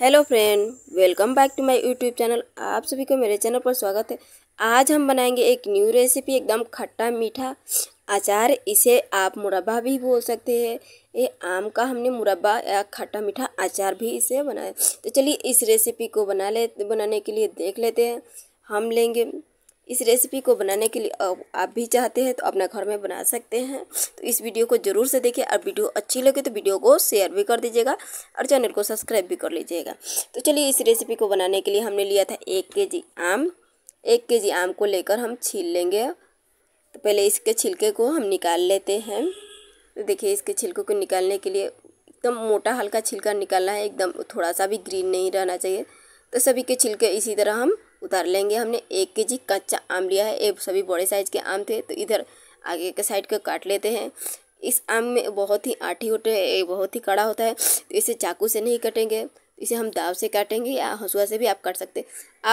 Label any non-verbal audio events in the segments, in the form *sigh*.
hello friend welcome back to my YouTube channel आप सभी को मेरे चैनल पर स्वागत है आज हम बनाएंगे एक न्यू रेसिपी एकदम खट्टा मीठा अचार इसे आप मुरब्बा भी बोल सकते हैं ये आम का हमने मुरब्बा या खट्टा मीठा अचार भी इसे बनाया तो चलिए इस रेसिपी को बना ले बनाने के लिए देख लेते हैं हम लेंगे इस रेसिपी को बनाने के लिए आप भी चाहते हैं तो अपना घर में बना सकते हैं तो इस वीडियो को ज़रूर से देखिए और वीडियो अच्छी लगे तो वीडियो को शेयर भी कर दीजिएगा और चैनल को सब्सक्राइब भी कर लीजिएगा तो चलिए इस रेसिपी को बनाने के लिए हमने लिया था एक के आम एक के आम को लेकर हम छील लेंगे तो पहले इसके छिलके को हम निकाल लेते हैं तो देखिए इसके छिलके को निकालने के लिए एकदम मोटा हल्का छिलका निकालना है एकदम थोड़ा सा भी ग्रीन नहीं रहना चाहिए तो सभी के छिलके इसी तरह हम उतार लेंगे हमने एक के जी कच्चा आम लिया है ये सभी बड़े साइज़ के आम थे तो इधर आगे के साइड को काट लेते हैं इस आम में बहुत ही आठी होते ये बहुत ही कड़ा होता है तो इसे चाकू से नहीं कटेंगे इसे हम दाव से काटेंगे या हंसुआ से भी आप काट सकते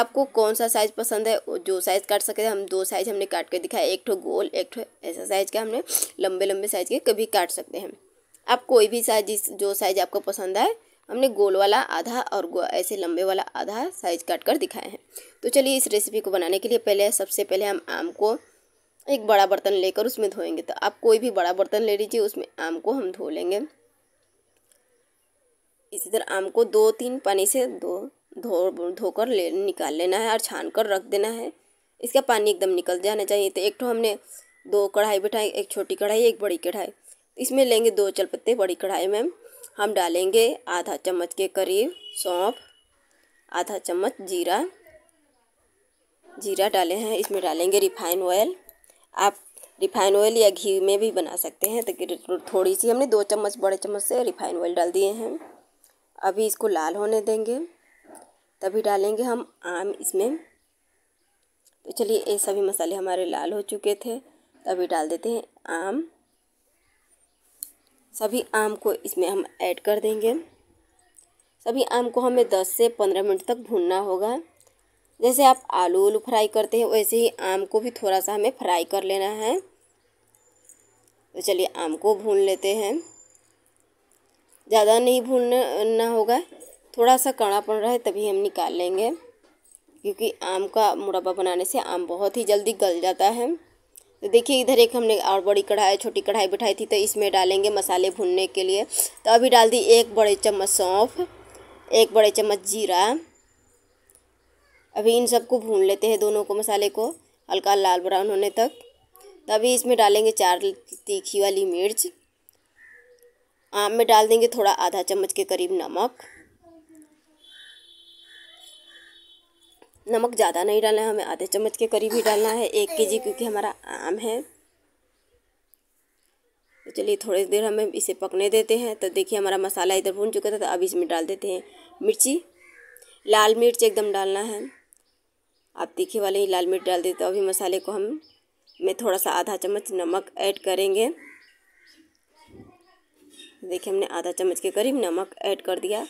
आपको कौन सा साइज़ पसंद है जो साइज़ काट सकते हैं हम दो साइज़ हमने काट के दिखाया एक ठो गोल एक ठो ऐसा साइज़ के हमने लंबे लंबे साइज़ के कभी काट सकते हैं आप कोई भी साइज जिस जो साइज़ आपको पसंद आए हमने गोल वाला आधा और ऐसे लंबे वाला आधा साइज काट कर दिखाए हैं तो चलिए इस रेसिपी को बनाने के लिए पहले सबसे पहले हम आम को एक बड़ा बर्तन लेकर उसमें धोएंगे तो आप कोई भी बड़ा बर्तन ले लीजिए उसमें आम को हम धो लेंगे इसी तरह आम को दो तीन पानी से दो धो धोकर ले निकाल लेना है और छान कर रख देना है इसका पानी एकदम निकल जाना चाहिए तो एक तो हमने दो कढ़ाई बैठाई एक छोटी कढ़ाई एक बड़ी कढ़ाई इसमें लेंगे दो चलपत्ते बड़ी कढ़ाई में हम डालेंगे आधा चम्मच के करीब सौंफ आधा चम्मच जीरा जीरा डाले हैं इसमें डालेंगे रिफाइन ऑयल आप रिफाइन ऑयल या घी में भी बना सकते हैं तो थोड़ी सी हमने दो चम्मच बड़े चम्मच से रिफाइन ऑयल डाल दिए हैं अभी इसको लाल होने देंगे तभी डालेंगे हम आम इसमें तो चलिए ये सभी मसाले हमारे लाल हो चुके थे तभी डाल देते हैं आम सभी आम को इसमें हम ऐड कर देंगे सभी आम को हमें 10 से 15 मिनट तक भूनना होगा जैसे आप आलू उलू फ्राई करते हैं वैसे ही आम को भी थोड़ा सा हमें फ्राई कर लेना है तो चलिए आम को भून लेते हैं ज़्यादा नहीं भूनना होगा थोड़ा सा कड़ापन रहे तभी हम निकाल लेंगे क्योंकि आम का मुरब्बा बनाने से आम बहुत ही जल्दी गल जाता है तो देखिए इधर एक हमने और बड़ी कढ़ाई छोटी कढ़ाई बिठाई थी तो इसमें डालेंगे मसाले भूनने के लिए तो अभी डाल दी एक बड़े चम्मच सौंफ एक बड़े चम्मच जीरा अभी इन सबको भून लेते हैं दोनों को मसाले को हल्का लाल ब्राउन होने तक तो अभी इसमें डालेंगे चार तीखी वाली मिर्च आम में डाल देंगे थोड़ा आधा चम्मच के करीब नमक नमक ज़्यादा नहीं डालना है हमें आधे चम्मच के करीब ही डालना है एक केजी क्योंकि हमारा आम है तो चलिए थोड़ी देर हमें इसे पकने देते हैं तो देखिए हमारा मसाला इधर भून चुका था तो अब इसमें डाल देते हैं मिर्ची लाल मिर्च एकदम डालना है आप तीखे वाले ही लाल मिर्च डाल देते तो अभी मसाले को हम में थोड़ा सा आधा चम्मच नमक ऐड करेंगे देखिए हमने आधा चम्मच के करीब नमक ऐड कर दिया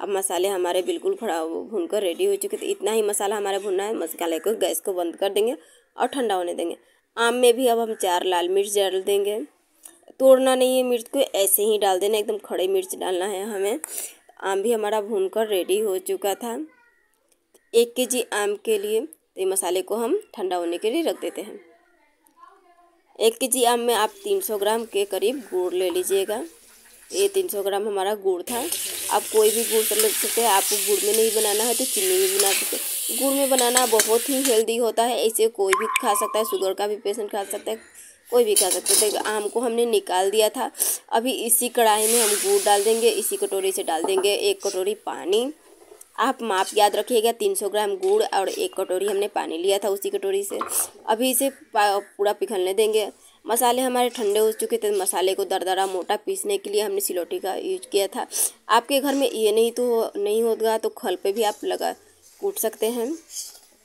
अब मसाले हमारे बिल्कुल खड़ा भून कर रेडी हो चुके थे तो इतना ही मसाला हमारा भुनना है मसाले को गैस को बंद कर देंगे और ठंडा होने देंगे आम में भी अब हम चार लाल मिर्च डाल देंगे तोड़ना नहीं है मिर्च को ऐसे ही डाल देना एकदम खड़े मिर्च डालना है हमें आम भी हमारा भून कर रेडी हो चुका था एक के जी आम के लिए तो मसाले को हम ठंडा होने के लिए रख देते हैं एक के जी आम में आप 300 ग्राम के करीब गुड़ ले लीजिएगा ये 300 ग्राम हमारा गुड़ था आप कोई भी गुड़ समझ सकते हैं आपको गुड़ में नहीं बनाना है तो चीनी में बना सकते गुड़ में बनाना बहुत ही हेल्दी होता है इसे कोई भी खा सकता है शुगर का भी पेशेंट खा सकता है कोई भी खा सकते है तो आम को हमने निकाल दिया था अभी इसी कढ़ाई में हम गुड़ डाल देंगे इसी कटोरी से डाल देंगे एक कटोरी पानी आप माप याद रखिएगा 300 ग्राम गुड़ और एक कटोरी हमने पानी लिया था उसी कटोरी से अभी इसे पूरा पिघलने देंगे मसाले हमारे ठंडे हो चुके थे मसाले को दरदरा मोटा पीसने के लिए हमने सिलौटी का यूज किया था आपके घर में ये नहीं तो नहीं होगा तो खल पे भी आप लगा कूट सकते हैं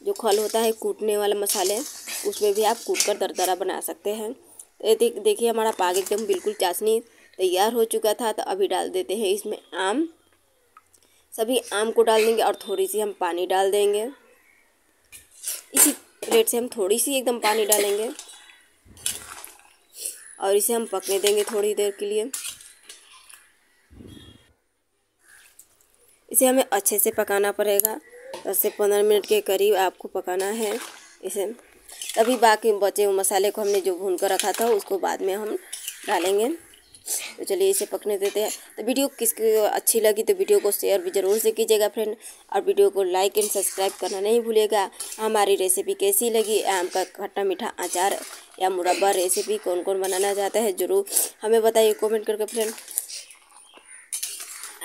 जो खल होता है कूटने वाला मसाले उसमें भी आप कूट कर दरदरा बना सकते हैं तो देखिए हमारा पाग एकदम बिल्कुल चाशनी तैयार हो चुका था तो अभी डाल देते हैं इसमें आम सभी आम को डाल देंगे और थोड़ी सी हम पानी डाल देंगे इसी प्लेट से हम थोड़ी सी एकदम पानी डालेंगे और इसे हम पकने देंगे थोड़ी देर के लिए इसे हमें अच्छे से पकाना पड़ेगा दस से पंद्रह मिनट के करीब आपको पकाना है इसे तभी बाकी बचे हुए मसाले को हमने जो भून कर रखा था उसको बाद में हम डालेंगे तो चलिए इसे पकने देते हैं तो वीडियो किसकी अच्छी लगी तो वीडियो को शेयर भी ज़रूर से कीजिएगा फ्रेंड और वीडियो को लाइक एंड सब्सक्राइब करना नहीं भूलेगा हमारी रेसिपी कैसी लगी आम का खट्टा मीठा अचार या मुरब्बा रेसिपी कौन कौन बनाना चाहता है ज़रूर हमें बताइए कमेंट करके फ्रेंड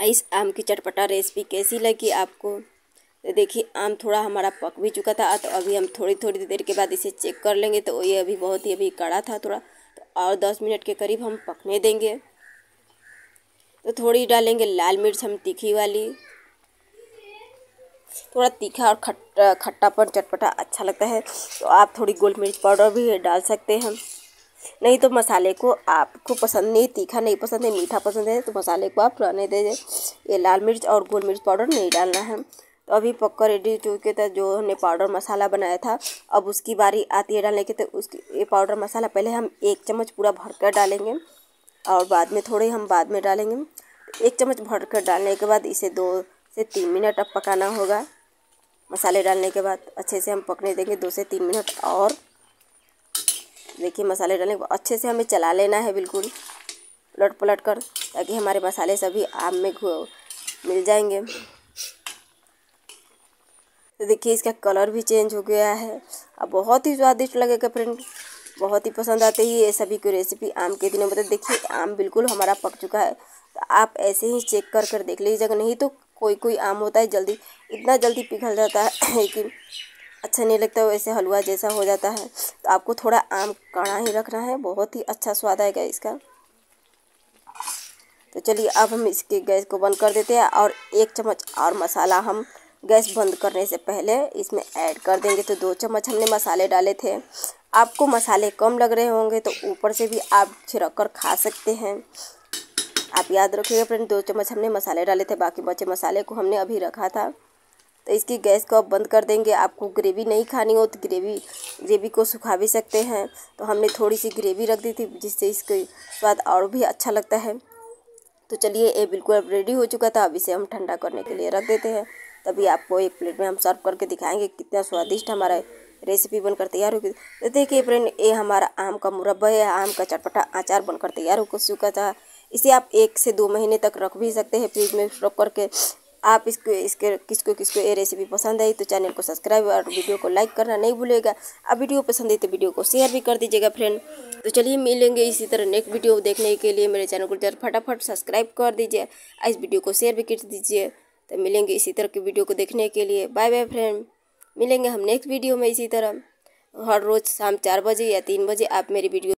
इस आम की चटपटा रेसिपी कैसी लगी आपको देखिए आम थोड़ा हमारा पक भी चुका था तो अभी हम थोड़ी थोड़ी देर के बाद इसे चेक कर लेंगे तो ये अभी बहुत ही अभी कड़ा था थोड़ा तो और दस मिनट के करीब हम पकने देंगे तो थोड़ी डालेंगे लाल मिर्च हम तीखी वाली थोड़ा तीखा और खट्टा खट्टापन चटपटा अच्छा लगता है तो आप थोड़ी गोल मिर्च पाउडर भी डाल सकते हैं नहीं तो मसाले को आपको पसंद नहीं तीखा नहीं पसंद है मीठा पसंद है तो मसाले को आप रहने दे दें ये लाल मिर्च और गोल मिर्च पाउडर नहीं डालना है तो अभी पक्का रेडी हो चुके थे जो हमने पाउडर मसाला बनाया था अब उसकी बारी आती है डालने की तो उसकी ये पाउडर मसाला पहले हम एक चम्मच पूरा भर कर डालेंगे और बाद में थोड़े हम बाद में डालेंगे एक चम्मच भर कर डालने के बाद इसे दो से तीन मिनट अब पकाना होगा मसाले डालने के बाद अच्छे से हम पकने देंगे दो से तीन मिनट और देखिए मसाले डालने के बाद अच्छे से हमें चला लेना है बिल्कुल पलट पलट कर ताकि हमारे मसाले सभी आम में मिल जाएंगे तो देखिए इसका कलर भी चेंज हो गया है अब बहुत ही स्वादिष्ट लगेगा फ्रेंड बहुत ही पसंद आते ही ये सभी की रेसिपी आम के दिनों में तो देखिए आम बिल्कुल हमारा पक चुका है तो आप ऐसे ही चेक कर कर देख लीजिएगा नहीं तो कोई कोई आम होता है जल्दी इतना जल्दी पिघल जाता है *clears throat* कि अच्छा नहीं लगता वैसे हलवा जैसा हो जाता है तो आपको थोड़ा आम काढ़ा ही रखना है बहुत ही अच्छा स्वाद आएगा इसका तो चलिए अब हम इसके गैस को बंद कर देते हैं और एक चम्मच और मसाला हम गैस बंद करने से पहले इसमें ऐड कर देंगे तो दो चम्मच हमने मसाले डाले थे आपको मसाले कम लग रहे होंगे तो ऊपर से भी आप छिड़क कर खा सकते हैं आप याद रखिएगा फ्रेंड दो चम्मच हमने मसाले डाले थे बाकी बचे मसाले को हमने अभी रखा था तो इसकी गैस को आप बंद कर देंगे आपको ग्रेवी नहीं खानी हो तो ग्रेवी ग्रेवी को सुखा भी सकते हैं तो हमने थोड़ी सी ग्रेवी रख दी थी जिससे इसके स्वाद और भी अच्छा लगता है तो चलिए ये बिल्कुल अब रेडी हो चुका था अब इसे हम ठंडा करने के लिए रख देते हैं तभी आपको एक प्लेट में हम सर्व करके दिखाएंगे कितना स्वादिष्ट हमारा रेसिपी बनकर तैयार होगी तो देखिए फ्रेंड ये हमारा आम का मुरब्बा है आम का चटपटा अचार बनकर तैयार हो चुका था इसे आप एक से दो महीने तक रख भी सकते हैं फ्रिज में रख करके आप इसको इसके किसको किसको ये रेसिपी पसंद आई तो चैनल को सब्सक्राइब और वीडियो को लाइक करना नहीं भूलेगा अब वीडियो पसंद आई तो वीडियो को शेयर भी कर दीजिएगा फ्रेंड तो चलिए मिलेंगे इसी तरह नेक्स्ट वीडियो देखने के लिए मेरे चैनल को जरूर फटाफट सब्सक्राइब कर दीजिए इस वीडियो को शेयर भी कर दीजिए तो मिलेंगे इसी तरह की वीडियो को देखने के लिए बाय बाय फ्रेंड मिलेंगे हम नेक्स्ट वीडियो में इसी तरह हर रोज़ शाम चार बजे या तीन बजे आप मेरी वीडियो